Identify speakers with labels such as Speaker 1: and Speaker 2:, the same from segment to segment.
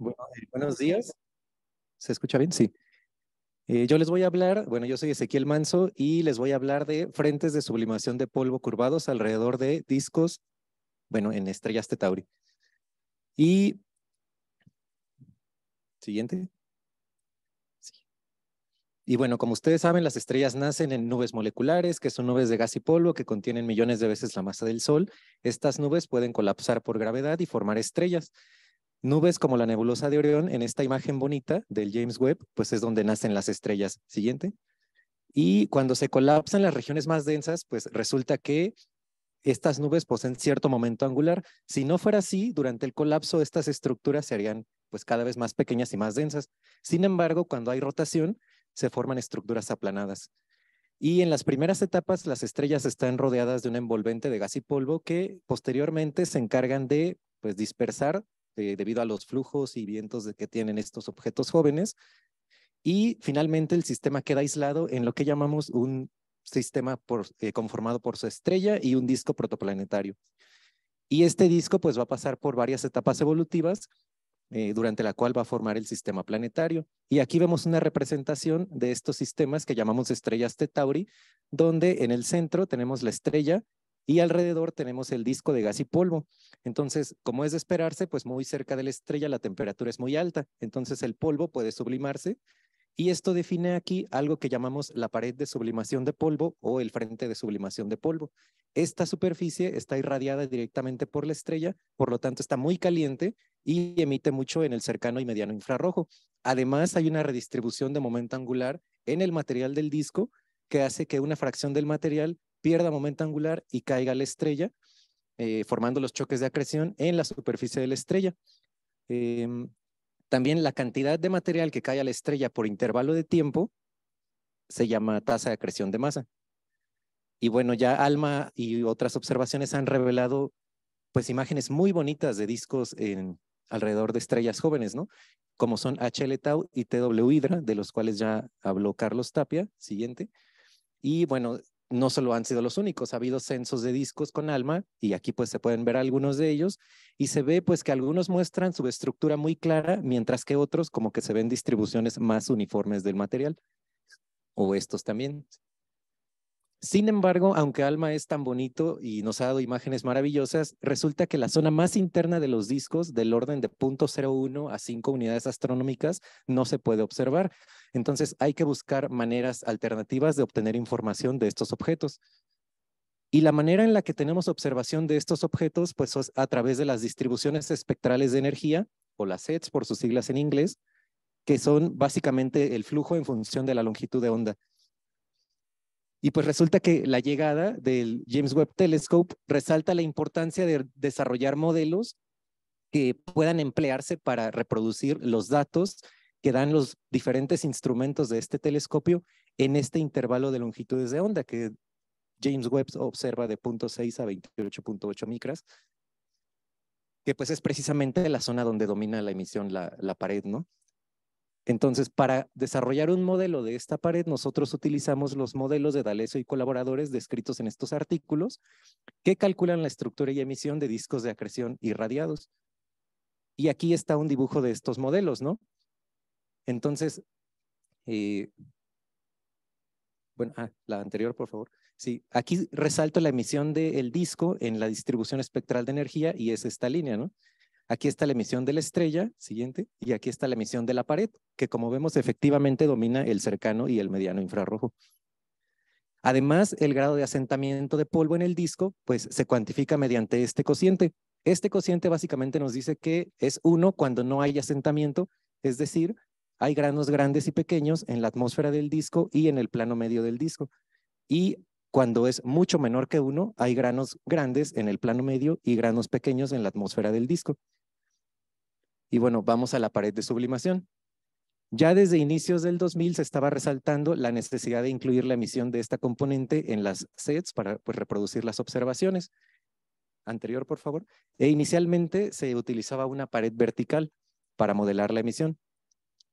Speaker 1: Bueno, eh, buenos días. ¿Se escucha bien? Sí. Eh, yo les voy a hablar, bueno, yo soy Ezequiel Manso y les voy a hablar de frentes de sublimación de polvo curvados alrededor de discos, bueno, en estrellas Tetauri. Y. Siguiente. Y bueno, como ustedes saben, las estrellas nacen en nubes moleculares, que son nubes de gas y polvo que contienen millones de veces la masa del Sol. Estas nubes pueden colapsar por gravedad y formar estrellas. Nubes como la nebulosa de Orión, en esta imagen bonita del James Webb, pues es donde nacen las estrellas. Siguiente. Y cuando se colapsan las regiones más densas, pues resulta que estas nubes poseen cierto momento angular. Si no fuera así, durante el colapso estas estructuras se harían pues cada vez más pequeñas y más densas. Sin embargo, cuando hay rotación, se forman estructuras aplanadas. Y en las primeras etapas, las estrellas están rodeadas de un envolvente de gas y polvo que posteriormente se encargan de pues, dispersar este, debido a los flujos y vientos que tienen estos objetos jóvenes. Y finalmente el sistema queda aislado en lo que llamamos un sistema eh, conformado por su estrella y un disco protoplanetario. Y este disco pues va a pasar por varias etapas evolutivas eh, durante la cual va a formar el sistema planetario. Y aquí vemos una representación de estos sistemas que llamamos estrellas Tetauri, Tauri, donde en el centro tenemos la estrella y alrededor tenemos el disco de gas y polvo. Entonces, como es de esperarse, pues muy cerca de la estrella la temperatura es muy alta, entonces el polvo puede sublimarse y esto define aquí algo que llamamos la pared de sublimación de polvo o el frente de sublimación de polvo. Esta superficie está irradiada directamente por la estrella, por lo tanto está muy caliente y emite mucho en el cercano y mediano infrarrojo. Además, hay una redistribución de momento angular en el material del disco que hace que una fracción del material pierda momento angular y caiga la estrella, eh, formando los choques de acreción en la superficie de la estrella. Em, también la cantidad de material que cae a la estrella por intervalo de tiempo se llama tasa de acreción de masa. Y bueno, ya ALMA y otras observaciones han revelado pues imágenes muy bonitas de discos en, alrededor de estrellas jóvenes, ¿no? Como son HL Tau y TW Hydra, de los cuales ya habló Carlos Tapia, siguiente. Y bueno, no solo han sido los únicos, ha habido censos de discos con alma y aquí pues se pueden ver algunos de ellos y se ve pues que algunos muestran su estructura muy clara, mientras que otros como que se ven distribuciones más uniformes del material o estos también. Sin embargo, aunque Alma es tan bonito y nos ha dado imágenes maravillosas, resulta que la zona más interna de los discos, del orden de 0.01 a 5 unidades astronómicas, no se puede observar. Entonces hay que buscar maneras alternativas de obtener información de estos objetos. Y la manera en la que tenemos observación de estos objetos, pues es a través de las distribuciones espectrales de energía, o las SETs por sus siglas en inglés, que son básicamente el flujo en función de la longitud de onda. Y pues resulta que la llegada del James Webb Telescope resalta la importancia de desarrollar modelos que puedan emplearse para reproducir los datos que dan los diferentes instrumentos de este telescopio en este intervalo de longitudes de onda que James Webb observa de 0.6 a 28.8 micras, que pues es precisamente la zona donde domina la emisión la, la pared, ¿no? Entonces, para desarrollar un modelo de esta pared, nosotros utilizamos los modelos de D'Alessio y colaboradores descritos en estos artículos que calculan la estructura y emisión de discos de acreción irradiados. Y aquí está un dibujo de estos modelos, ¿no? Entonces, eh, bueno, ah, la anterior, por favor. Sí, aquí resalto la emisión del disco en la distribución espectral de energía y es esta línea, ¿no? Aquí está la emisión de la estrella, siguiente, y aquí está la emisión de la pared, que como vemos efectivamente domina el cercano y el mediano infrarrojo. Además, el grado de asentamiento de polvo en el disco pues, se cuantifica mediante este cociente. Este cociente básicamente nos dice que es uno cuando no hay asentamiento, es decir, hay granos grandes y pequeños en la atmósfera del disco y en el plano medio del disco. Y cuando es mucho menor que uno, hay granos grandes en el plano medio y granos pequeños en la atmósfera del disco. Y bueno, vamos a la pared de sublimación. Ya desde inicios del 2000 se estaba resaltando la necesidad de incluir la emisión de esta componente en las sets para pues, reproducir las observaciones. Anterior, por favor. E inicialmente se utilizaba una pared vertical para modelar la emisión.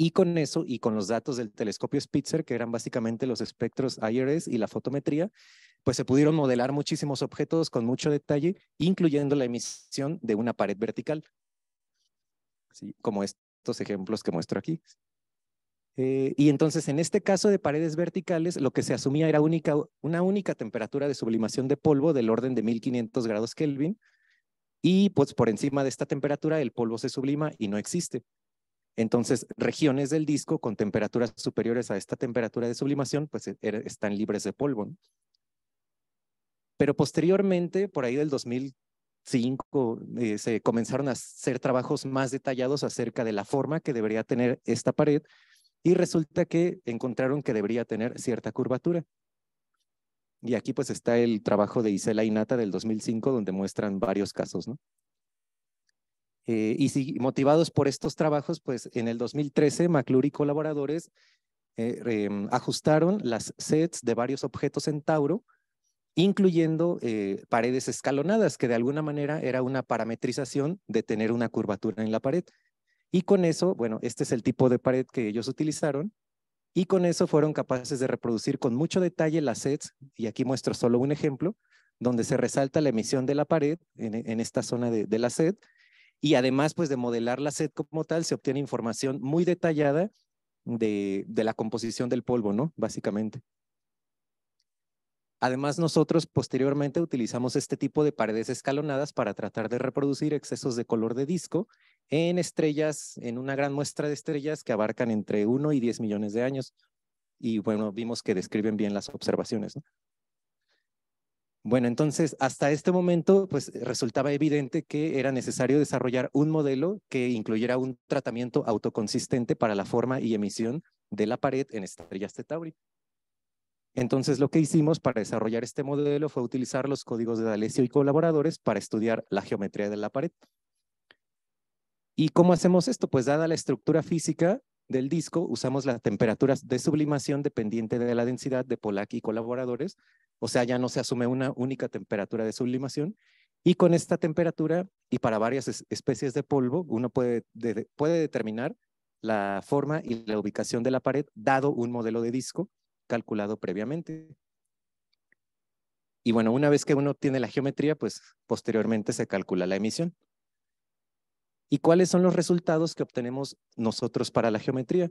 Speaker 1: Y con eso y con los datos del telescopio Spitzer, que eran básicamente los espectros IRS y la fotometría, pues se pudieron modelar muchísimos objetos con mucho detalle, incluyendo la emisión de una pared vertical como estos ejemplos que muestro aquí. Eh, y entonces, en este caso de paredes verticales, lo que se asumía era única, una única temperatura de sublimación de polvo del orden de 1500 grados Kelvin. Y pues por encima de esta temperatura el polvo se sublima y no existe. Entonces, regiones del disco con temperaturas superiores a esta temperatura de sublimación, pues e, er, están libres de polvo. Pero posteriormente, por ahí del 2000, cinco, eh, se comenzaron a hacer trabajos más detallados acerca de la forma que debería tener esta pared y resulta que encontraron que debería tener cierta curvatura. Y aquí pues está el trabajo de Isela Inata del 2005 donde muestran varios casos, ¿no? Eh, y motivados por estos trabajos, pues en el 2013 McClure y colaboradores eh, ajustaron las sets de varios objetos en Tauro incluyendo eh, paredes escalonadas, que de alguna manera era una parametrización de tener una curvatura en la pared. Y con eso, bueno, este es el tipo de pared que ellos utilizaron, y con eso fueron capaces de reproducir con mucho detalle las sets, y aquí muestro solo un ejemplo, donde se resalta la emisión de la pared en, esta zona de, la sed y además pues de modelar la sed como tal se obtiene información muy detallada de, de la composición del polvo, ¿no? Básicamente. Además, nosotros posteriormente utilizamos este tipo de paredes escalonadas para tratar de reproducir excesos de color de disco en estrellas, en una gran muestra de estrellas que abarcan entre 1 y 10 millones de años. Y bueno, vimos que describen bien las observaciones. Bueno, entonces, hasta este momento, pues resultaba evidente que era necesario desarrollar un modelo que incluyera un tratamiento autoconsistente para la forma y emisión de la pared en estrellas de Tauri. Entonces, lo que hicimos para desarrollar este modelo fue utilizar los códigos de D'Alessio y colaboradores para estudiar la geometría de la pared. ¿Y cómo hacemos esto? Pues dada la estructura física del disco, usamos las temperaturas de sublimación dependiente de la densidad de Polak y colaboradores, o sea, ya no se asume una única temperatura de sublimación, y con esta temperatura y para varias especies de polvo, uno puede determinar la forma y la ubicación de la pared, dado un modelo de disco, calculado previamente. Y bueno, una vez que uno tiene la geometría, pues posteriormente se calcula la emisión. ¿Y cuáles son los resultados que obtenemos nosotros para la geometría?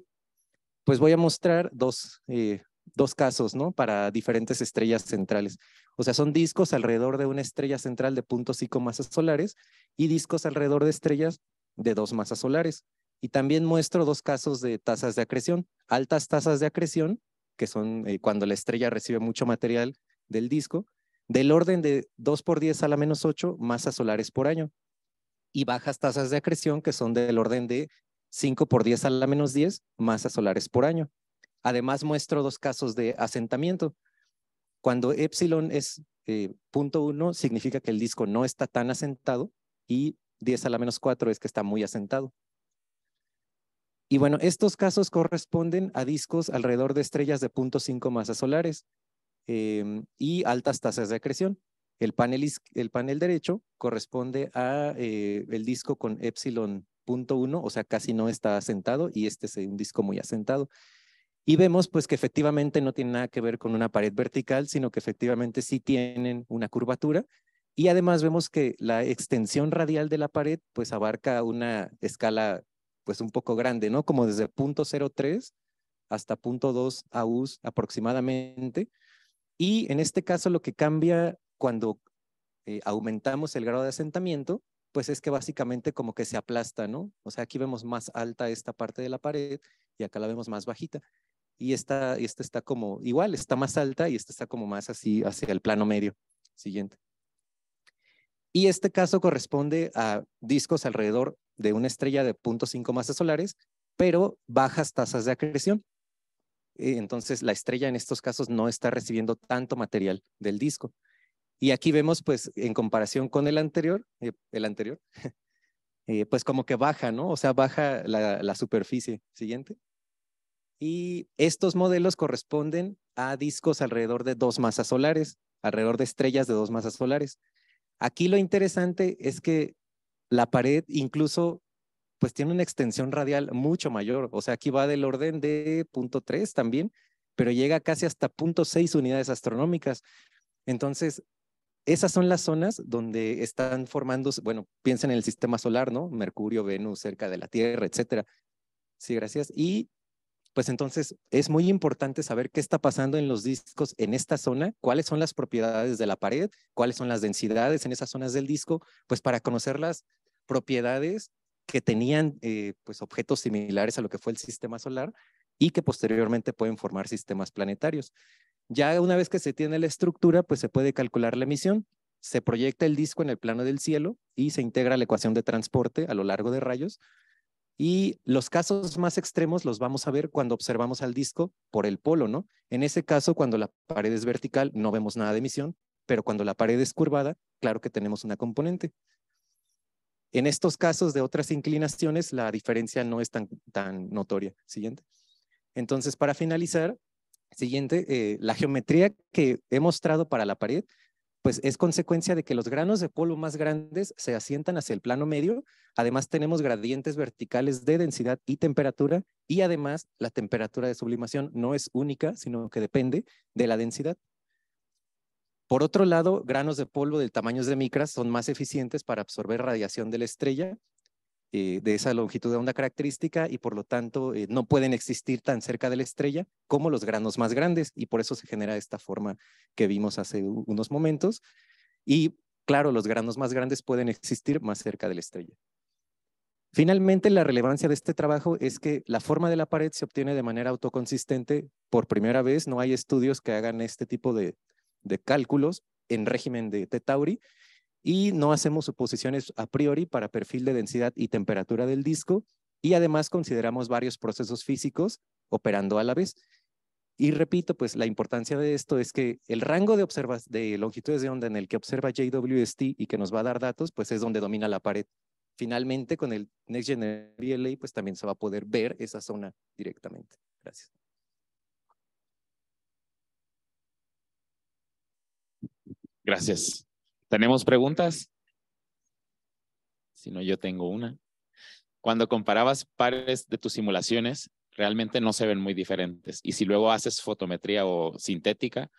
Speaker 1: Pues voy a mostrar dos, eh, dos casos, ¿no? Para diferentes estrellas centrales. O sea, son discos alrededor de una estrella central de 0.5 masas solares y discos alrededor de estrellas de dos masas solares. Y también muestro dos casos de tasas de acreción, altas tasas de acreción que son eh, cuando la estrella recibe mucho material del disco, del orden de 2 por 10 a la menos 8 masas solares por año y bajas tasas de acreción que son del orden de 5 por 10 a la menos 10 masas solares por año. Además muestro dos casos de asentamiento. Cuando epsilon es eh, punto 1 significa que el disco no está tan asentado y 10 a la menos 4 es que está muy asentado. Y bueno, estos casos corresponden a discos alrededor de estrellas de 0.5 masas solares em, y altas tasas de acreción. El panel, el panel derecho corresponde a eh, el disco con epsilon 0.1, o sea, casi no está asentado y este es un disco muy asentado. Y vemos pues que efectivamente no tiene nada que ver con una pared vertical, sino que efectivamente sí tienen una curvatura. Y además vemos que la extensión radial de la pared pues abarca una escala pues un poco grande, ¿no? Como desde punto 0.03 hasta punto 0.2 AU aproximadamente. Y en este caso lo que cambia cuando eh, aumentamos el grado de asentamiento, pues es que básicamente como que se aplasta, ¿no? O sea, aquí vemos más alta esta parte de la pared y acá la vemos más bajita. Y esta, esta está como igual, está más alta y esta está como más así hacia el plano medio. Siguiente. Y este caso corresponde a discos alrededor de una estrella de 0.5 masas solares, pero bajas tasas de acreción. Eh, entonces, la estrella en estos casos no está recibiendo tanto material del disco. Y aquí vemos, pues, en comparación con el anterior, eh, el anterior, eh, pues como que baja, ¿no? O sea, baja la, la superficie siguiente. Y estos modelos corresponden a discos alrededor de dos masas solares, alrededor de estrellas de dos masas solares. Aquí lo interesante es que la pared incluso pues tiene una extensión radial mucho mayor, o sea, aquí va del orden de punto 3 también, pero llega casi hasta punto unidades astronómicas. Entonces, esas son las zonas donde están formando, bueno, piensen en el sistema solar, ¿no? Mercurio, Venus, cerca de la Tierra, etcétera. Sí, gracias. Y pues entonces es muy importante saber qué está pasando en los discos en esta zona, cuáles son las propiedades de la pared, cuáles son las densidades en esas zonas del disco, pues para conocer las propiedades que tenían eh, pues objetos similares a lo que fue el sistema solar y que posteriormente pueden formar sistemas planetarios. Ya una vez que se tiene la estructura, pues se puede calcular la emisión. Se proyecta el disco en el plano del cielo y se integra la ecuación de transporte a lo largo de rayos y los casos más extremos los vamos a ver cuando observamos al disco por el polo, ¿no? En ese caso, cuando la pared es vertical, no vemos nada de emisión, pero cuando la pared es curvada, claro que tenemos una componente. En estos casos de otras inclinaciones, la diferencia no es tan, tan notoria. Siguiente. Entonces, para finalizar, siguiente, eh, la geometría que he mostrado para la pared pues es consecuencia de que los granos de polvo más grandes se asientan hacia el plano medio. Además, tenemos gradientes verticales de densidad y temperatura. Y además, la temperatura de sublimación no es única, sino que depende de la densidad. Por otro lado, granos de polvo del tamaño de micras son más eficientes para absorber radiación de la estrella eh, de esa longitud de onda característica y por lo tanto eh, no pueden existir tan cerca de la estrella como los granos más grandes y por eso se genera esta forma que vimos hace unos momentos. Y claro, los granos más grandes pueden existir más cerca de la estrella. Finalmente, la relevancia de este trabajo es que la forma de la pared se obtiene de manera autoconsistente. Por primera vez, no hay estudios que hagan este tipo de, cálculos en régimen de Tetauri y no hacemos suposiciones a priori para perfil de densidad y temperatura del disco y además consideramos varios procesos físicos operando a la vez. Y repito, pues la importancia de esto es que el rango de, de longitudes de onda en el que observa JWST y que nos va a dar datos, pues es donde domina la pared. Finalmente, con el Next Generation VLA, pues también se va a poder ver esa zona directamente. Gracias. Gracias. ¿Tenemos preguntas? Si no, yo tengo una. Cuando comparabas pares de tus simulaciones, realmente no se ven muy diferentes. Y si luego haces fotometría o sintética,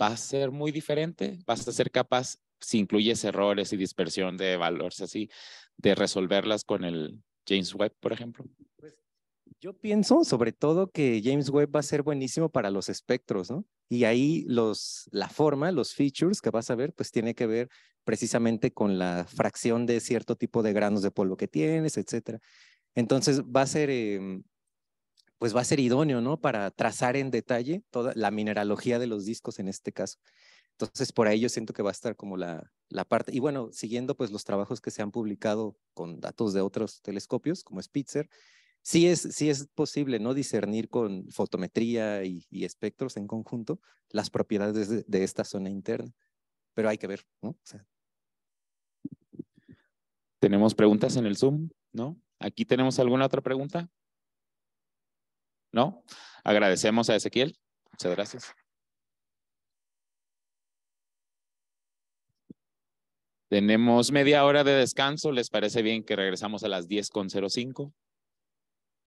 Speaker 1: va a ser muy diferente. Vas a ser capaz, si incluyes errores y dispersión de valores así, de resolverlas con el James Webb, por ejemplo. Pues yo pienso sobre todo que James Webb va a ser buenísimo para los espectros, ¿no? Y ahí los, la forma, los features que vas a ver, pues tiene que ver precisamente con la fracción de cierto tipo de granos de polvo que tienes, etcétera. Entonces va a ser, em, pues va a ser idóneo, ¿no? Para trazar en detalle toda la mineralogía de los discos en este caso. Entonces, por ahí yo siento que va a estar como la, la parte. Y bueno, siguiendo pues los trabajos que se han publicado con datos de otros telescopios, como Spitzer, sí es, es posible ¿no? discernir con fotometría y, espectros en conjunto las propiedades de, esta zona interna, pero hay que ver. Tenemos preguntas en el Zoom, ¿no? ¿Aquí tenemos alguna otra pregunta? ¿No? Agradecemos a Ezequiel. Muchas gracias. Tenemos media hora de descanso. ¿Les parece bien que regresamos a las 10.05?